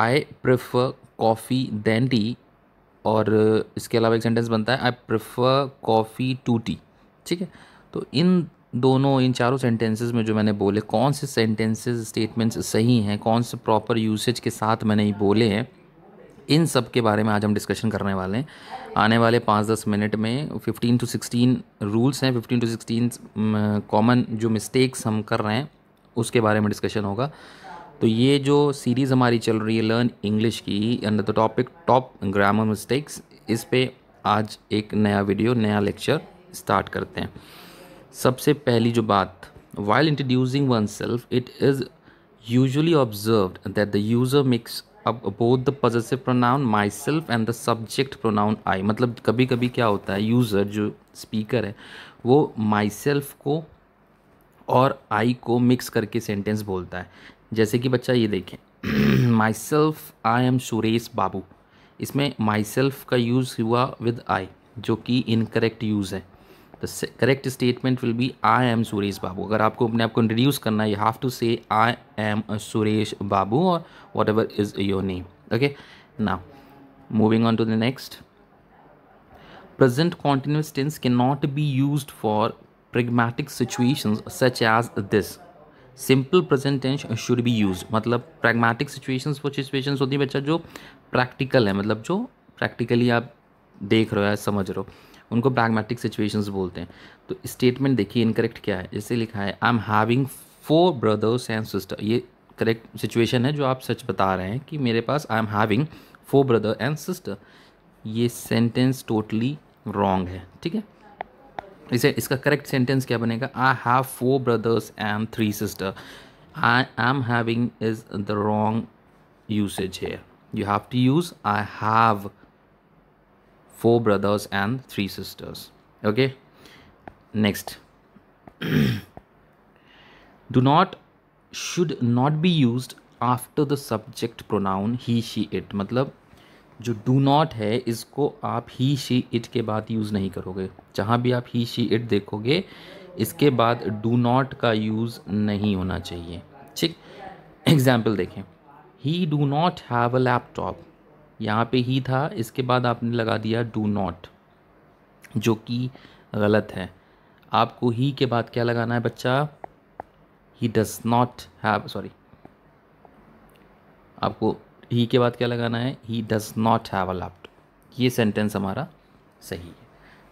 आई prefer coffee than tea और इसके अलावा एक सेंटेंस बनता है I prefer coffee to tea ठीक है तो इन दोनों इन चारों सेंटेंसेस में जो मैंने बोले कौन से सेंटेंसेस स्टेटमेंट्स सही हैं कौन से प्रॉपर यूसेज के साथ मैंने ये बोले हैं इन सब के बारे में आज हम डिस्कशन करने वाले हैं आने वाले पाँच दस मिनट में फ़िफ्टीन टू सिक्सटीन रूल्स हैं फ़िफ्टीन टू सिक्सटीन कॉमन जो मिस्टेक्स हम कर रहे हैं उसके बारे में डिस्कशन होगा तो ये जो सीरीज़ हमारी चल रही है लर्न इंग्लिश की under the topic top grammar mistakes इस पर आज एक नया वीडियो नया लेक्चर स्टार्ट करते हैं सबसे पहली जो बात while introducing one self it is usually observe that the user mix up both the positive pronoun my self and the subject pronoun I मतलब कभी कभी क्या होता है यूज़र जो स्पीकर है वो माई सेल्फ को और आई को मिक्स करके सेंटेंस बोलता है जैसे कि बच्चा ये देखें my self I am Suresh Babu इसमें माई सेल्फ का यूज़ हुआ विद आई जो कि इनकरेक्ट यूज़ है the correct statement will be I am Suresh Babu अगर आपको अपने आप को इंट्रोड्यूस करना है यू हैव टू से आई एम सुरेश बाबू और whatever is your name okay ना moving on to the next present continuous tense के not be use for pragmatic situation such as this simple present tense should be use मतलब pragmatic situations वो situations होती हैं बच्चा जो practical है मतलब जो प्रैक्टिकली आप देख रहे हो या समझ रहे हो उनको प्रैग्मेटिक सिचुएशंस बोलते हैं तो स्टेटमेंट देखिए इनकरेक्ट क्या है जैसे लिखा है I am having four brothers and sister ये करेक्ट सिचुएशन है जो आप सच बता रहे हैं कि मेरे पास I am having four brother and sister ये सेंटेंस टोटली रॉन्ग है ठीक है इसे इसका करेक्ट सेंटेंस क्या बनेगा I have four brothers and three sister I am having is the wrong usage है you have to use I have four brothers and three sisters okay next do not should not be use after the subject pronoun he she it मतलब जो do not है इसको आप ही she it के बाद use नहीं करोगे जहाँ भी आप ही शी इट देखोगे इसके बाद डू नॉट का यूज़ नहीं होना चाहिए ठीक एग्जाम्पल देखें he do not have a laptop यहाँ पे ही था इसके बाद आपने लगा दिया डू नॉट जो कि गलत है आपको ही के बाद क्या लगाना है बच्चा he does not have sorry आपको ही के बाद क्या लगाना है he does not have a laptop ये सेंटेंस हमारा सही है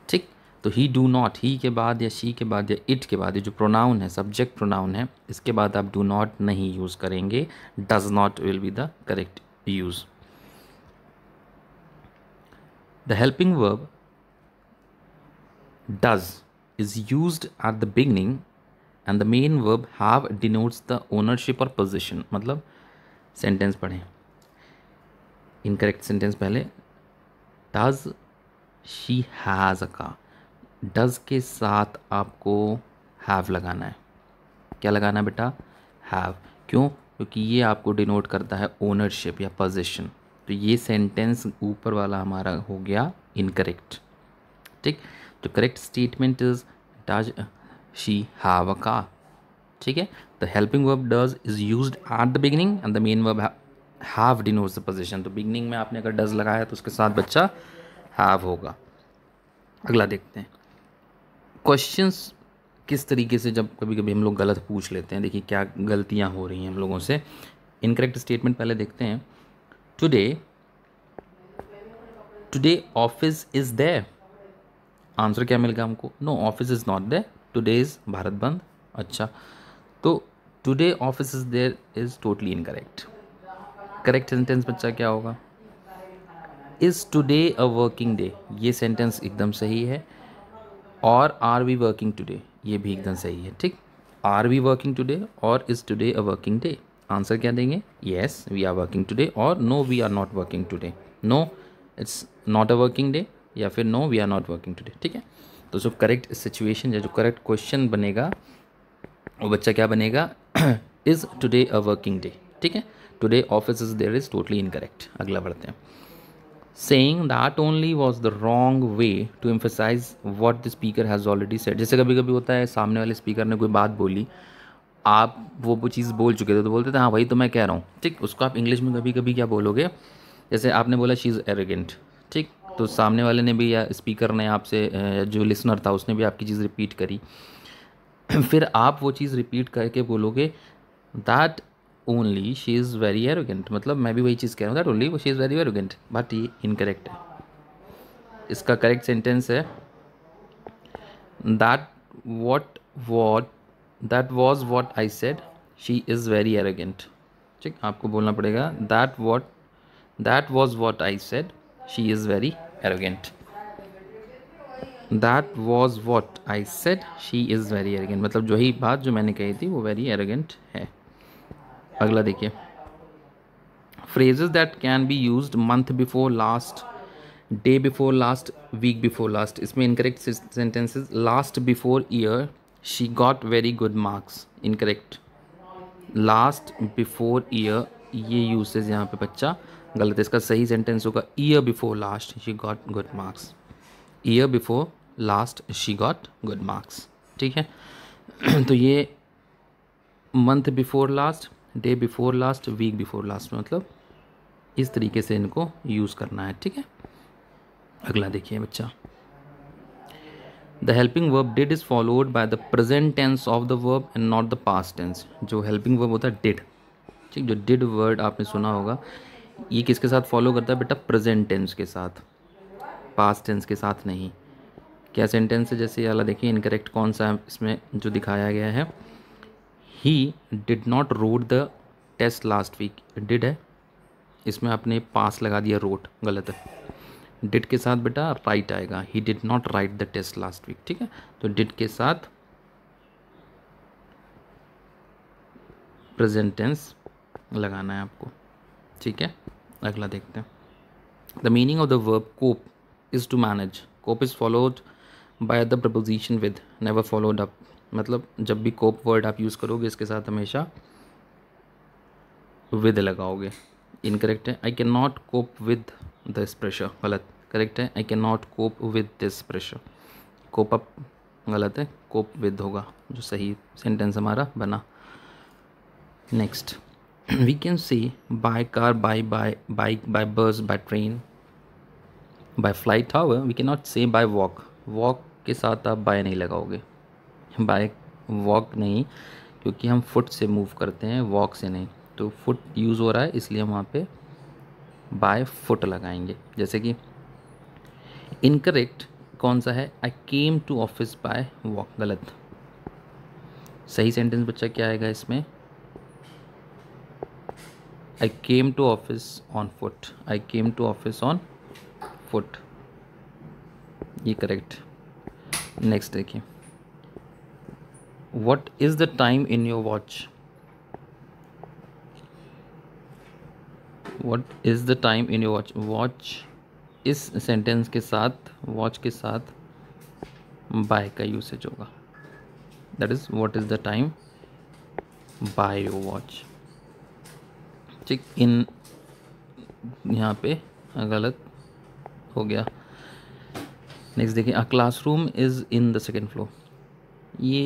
ठीक तो ही डू नॉट ही के बाद या शी के बाद या इट के बाद ये जो प्रोनाउन है सब्जेक्ट प्रोनाउन है इसके बाद आप डू नॉट नहीं यूज़ करेंगे does not will be the correct use the helping verb does is use at the beginning and the main verb have denotes the ownership और पोजिशन मतलब sentence पढ़ें incorrect sentence पहले does she has a का does के साथ आपको have लगाना है क्या लगाना है बेटा हैव क्यों क्योंकि ये आपको डिनोट करता है ओनरशिप या पोजिशन तो ये सेंटेंस ऊपर वाला हमारा हो गया इनकरेक्ट ठीक तो correct statement is does she have का ठीक है the helping verb does is used at the beginning and the main verb have denote the position तो बिगनिंग में आपने अगर डज लगाया तो उसके साथ बच्चा हैव होगा अगला देखते हैं क्वेश्चन किस तरीके से जब कभी कभी हम लोग गलत पूछ लेते हैं देखिए क्या गलतियाँ हो रही हैं हम लोगों से इनकरेक्ट स्टेटमेंट पहले देखते हैं today today office is there answer क्या मिलेगा हमको no office is not there today is Bharat bandh अच्छा तो today office is there is totally incorrect correct sentence बच्चा क्या होगा is today a working day ये सेंटेंस एकदम सही है और आर वी वर्किंग टुडे ये भी एकदम सही है ठीक आर वी वर्किंग टुडे और is today a working day answer क्या देंगे yes we are working today और no we are not working today no it's not a working day या फिर no we are not working today ठीक है तो जो करेक्ट सिचुएशन या जो करेक्ट क्वेश्चन बनेगा वो बच्चा क्या बनेगा is today a working day ठीक है today office is there is totally incorrect अगला बढ़ते हैं saying that only was the wrong way to emphasize what the speaker has already set जैसे कभी कभी होता है सामने वाले स्पीकर ने कोई बात बोली आप वो वो चीज़ बोल चुके थे तो बोलते थे हाँ वही तो मैं कह रहा हूँ ठीक उसको आप इंग्लिश में कभी कभी क्या बोलोगे जैसे आपने बोला शी इज़ एरेगेंट ठीक तो सामने वाले ने भी या स्पीकर ने आपसे जो लिसनर था उसने भी आपकी चीज़ रिपीट करी फिर आप वो चीज़ रिपीट करके बोलोगे that only she is very arrogant मतलब मैं भी वही चीज़ कह रहा हूँ that only she is very arrogant but ये इनकरेक्ट है इसका करेक्ट सेंटेंस है that what what that was what I said she is very arrogant ठीक आपको बोलना पड़ेगा that what that was what I said she is very arrogant that was what I said she is very arrogant मतलब जो ही बात जो मैंने कही थी वो वेरी एरोगेंट है अगला देखिए phrases that can be use month before last day before last week before last इसमें incorrect sentences last before year she got very good marks incorrect last before year ये यूसेज यहाँ पे बच्चा गलत है इसका सही सेंटेंस होगा year before last she got good marks year before last she got good marks ठीक है तो ये month before last day before last week before last मतलब इस तरीके से इनको यूज़ करना है ठीक है अगला देखिए बच्चा the helping verb did is followed by the present tense of the verb and not the past tense जो हेल्पिंग वर्ब होता है डिड ठीक जो डिड वर्ड आपने सुना होगा ये किसके साथ फॉलो करता है बेटा प्रजेंट टेंस के साथ पास्ट टेंस के साथ नहीं क्या सेंटेंस है जैसे अला देखिए इनकरेक्ट कौन सा है इसमें जो दिखाया गया है he did not rode the test last week did है इसमें आपने पास लगा दिया रोट गलत है डिड के साथ बेटा राइट आएगा he did not write the test last week ठीक है तो डिड के साथ प्रजेंटेंस लगाना है आपको ठीक है अगला देखते हैं the meaning of the verb cope is to manage cope is followed by the preposition with never followed up मतलब जब भी कोप वर्ड आप यूज़ करोगे इसके साथ हमेशा विद लगाओगे इनकरेक्ट है I can not cope with this pressure गलत करेक्ट है I can not cope with this pressure cope up गलत है कोप विद होगा जो सही सेंटेंस हमारा बना next we can see by car by by bike by bus by train by flight how we can not say by walk walk के साथ आप बाय नहीं लगाओगे बाय वॉक नहीं क्योंकि हम फुट से मूव करते हैं वॉक से नहीं तो फुट यूज़ हो रहा है इसलिए हम वहाँ पे बाय फुट लगाएंगे जैसे कि इनकरेक्ट कौन सा है I came to office by walk गलत सही सेंटेंस बच्चा क्या आएगा इसमें I came to office on foot I came to office on foot ये करेक्ट नेक्स्ट देखिए what is the time in your watch what is the time in your watch watch इस sentence के साथ watch के साथ by का usage होगा that is what is the time by your watch ठीक इन यहाँ पे गलत हो गया नेक्स्ट देखिए a classroom is in the second floor ये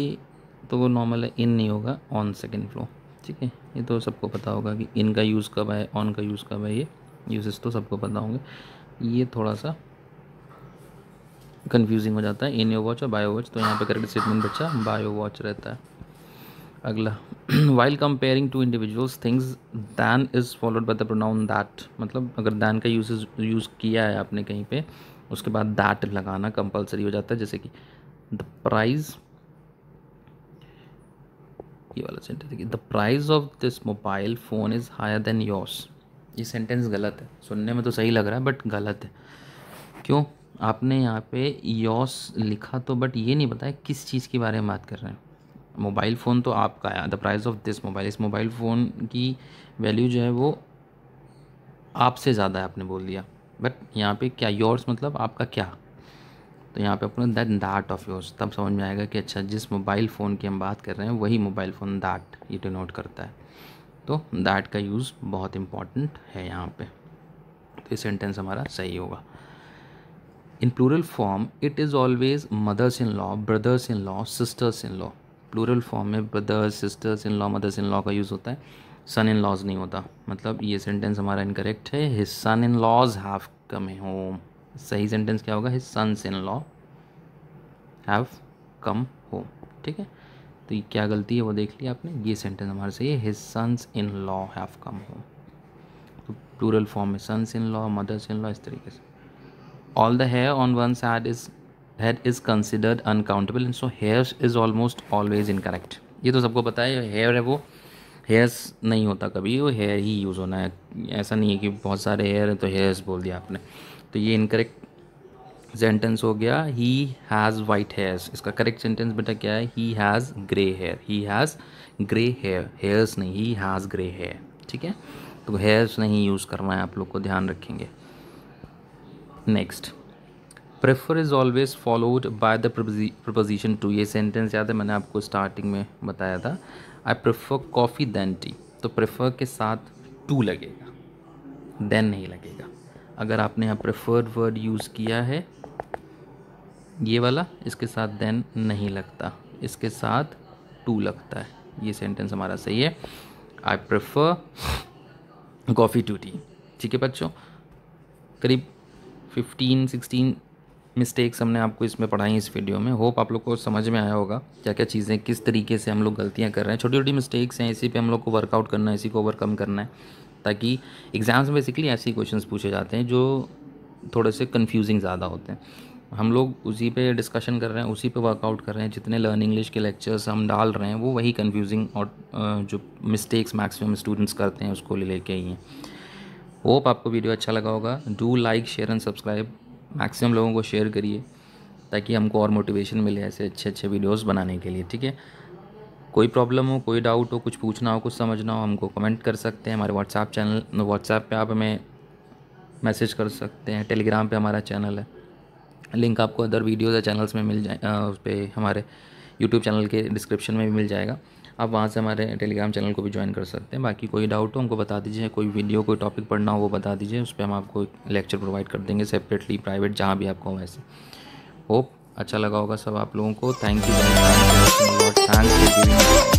तो वो नॉर्मल है इन नहीं होगा ऑन सेकेंड फ्लो ठीक है ये तो सबको पता होगा कि इन का यूज़ कब है ऑन का यूज़ कब है ये यूजेस तो सबको पता होंगे ये थोड़ा सा कन्फ्यूजिंग हो जाता है इन यो वॉच और बायो वॉच तो यहाँ पे करेक्ट स्टेटमेंट बच्चा बायो वॉच रहता है अगला while comparing two individuals things than is followed by the pronoun that मतलब अगर दैन का यूज यूज़ किया है आपने कहीं पे उसके बाद दैट लगाना कंपलसरी हो जाता है जैसे कि द प्राइज़ ये वाला सेंटेंस देखिए the price of this mobile phone is higher than yours ये सेंटेंस गलत है सुनने में तो सही लग रहा है बट गलत है क्यों आपने यहाँ पे योस लिखा तो बट ये नहीं बताया किस चीज़ के बारे में बात कर रहे हैं मोबाइल फ़ोन तो आपका है the price of this mobile इस मोबाइल फ़ोन की वैल्यू जो है वो आपसे ज़्यादा है आपने बोल दिया बट यहाँ पे क्या योर्स मतलब आपका क्या तो यहाँ पे अपना दैट दैट ऑफ योर्स तब समझ में आएगा कि अच्छा जिस मोबाइल फ़ोन की हम बात कर रहे हैं वही मोबाइल फ़ोन दैट ये डिनोट करता है तो दैट का यूज़ बहुत इम्पॉर्टेंट है यहाँ पे तो ये सेंटेंस हमारा सही होगा in plural form it is always mothers in law brothers in law sisters in law plural form में brothers sisters in law mothers in law का यूज़ होता है सन इन लॉज नहीं होता मतलब ये सेंटेंस हमारा इनकरेक्ट है his son in laws have come home सही सेंटेंस क्या होगा his sons in law have come home ठीक है तो ये क्या गलती है वो देख लिया आपने ये सेंटेंस हमारे सही है his sons in law have come home तो प्लूरल फॉर्म में sons in law mothers in law इस तरीके से all the hair on one side is head is considered uncountable and so hair is almost always incorrect ये तो सबको पता है हेयर है वो हेयर्स नहीं होता कभी वो हेयर ही यूज़ होना है ऐसा नहीं है कि बहुत सारे हेयर हैं तो हेयर्स बोल दिया आपने तो ये इनकरेक्ट सेंटेंस हो गया ही हैज़ वाइट हेयर्स इसका करेक्ट सेंटेंस बेटा क्या है he has grey hair he has grey hair hairs नहीं ही हैज़ ग्रे हेयर ठीक है तो हेयर्स नहीं यूज़ करना है आप लोग को ध्यान रखेंगे next prefer is always followed by the preposition to ये सेंटेंस याद है मैंने आपको स्टार्टिंग में बताया था I prefer coffee than tea तो प्रेफर के साथ टू लगेगा देन नहीं लगेगा अगर आपने यहाँ प्रेफर्ड वर्ड यूज़ किया है ये वाला इसके साथ देन नहीं लगता इसके साथ टू लगता है ये सेंटेंस हमारा सही है I prefer coffee to tea ठीक है बच्चों करीब फिफ्टीन सिक्सटीन मिस्टेक्स हमने आपको इसमें पढ़ाई इस वीडियो में होप आप लोग को समझ में आया होगा क्या क्या चीज़ें किस तरीके से हम लोग गलतियाँ कर रहे हैं छोटी छोटी मिस्टेक्स हैं इसी पर हम लोग को वर्कआउट करना है इसी को ओवरकम करना है ताकि एग्ज़ाम्स में बेसिकली ऐसे क्वेश्चन पूछे जाते हैं जो थोड़े से कन्फ्यूजिंग ज़्यादा होते हैं हम लोग उसी पे डिस्कशन कर रहे हैं उसी पे वर्कआउट कर रहे हैं जितने लर्न इंग्लिश के लेक्चर्स हम डाल रहे हैं वो वही कन्फ्यूजिंग और जो मिस्टेक्स मैक्सिमम स्टूडेंट्स करते हैं उसको लेके ही हैं होप आपको वीडियो अच्छा लगा होगा do like share and subscribe maximum लोगों को शेयर करिए ताकि हमको और मोटिवेशन मिले ऐसे अच्छे अच्छे वीडियोस बनाने के लिए ठीक है कोई प्रॉब्लम हो कोई डाउट हो कुछ पूछना हो कुछ समझना हो हमको कमेंट कर सकते हैं हमारे व्हाट्सएप चैनल व्हाट्सएप पे आप हमें मैसेज कर सकते हैं टेलीग्राम पे हमारा चैनल है लिंक आपको अदर वीडियोज़ या चैनल्स में मिल जाए उस पर हमारे यूट्यूब चैनल के डिस्क्रिप्शन में भी मिल जाएगा आप वहाँ से हमारे टेलीग्राम चैनल को भी ज्वाइन कर सकते हैं बाकी कोई डाउट हो हमको बता दीजिए कोई वीडियो कोई टॉपिक पढ़ना हो वो बता दीजिए उस पर हम आपको लेक्चर प्रोवाइड कर देंगे सेपरेटली प्राइवेट जहाँ भी आपको वैसे होप अच्छा लगा होगा सब आप लोगों को थैंक यू थैंक यू